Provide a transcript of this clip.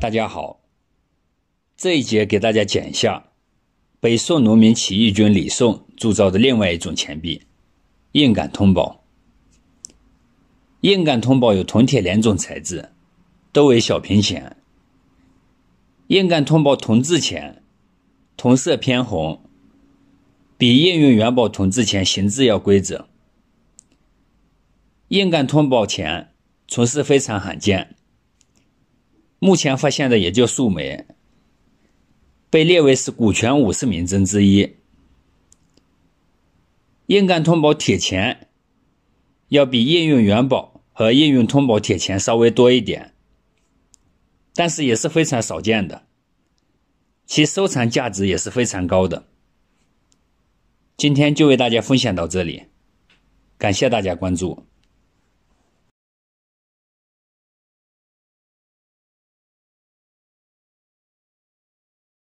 大家好，这一节给大家讲一下北宋农民起义军李宋铸造的另外一种钱币——硬杆通宝。硬杆通宝有铜铁两种材质，都为小平钱。硬杆通宝铜制钱，铜色偏红，比应用元宝铜制钱形制要规整。硬杆通宝钱从事非常罕见。目前发现的也就数枚，被列为是古泉五十名珍之一。硬干通宝铁钱要比应用元宝和应用通宝铁钱稍微多一点，但是也是非常少见的，其收藏价值也是非常高的。今天就为大家分享到这里，感谢大家关注。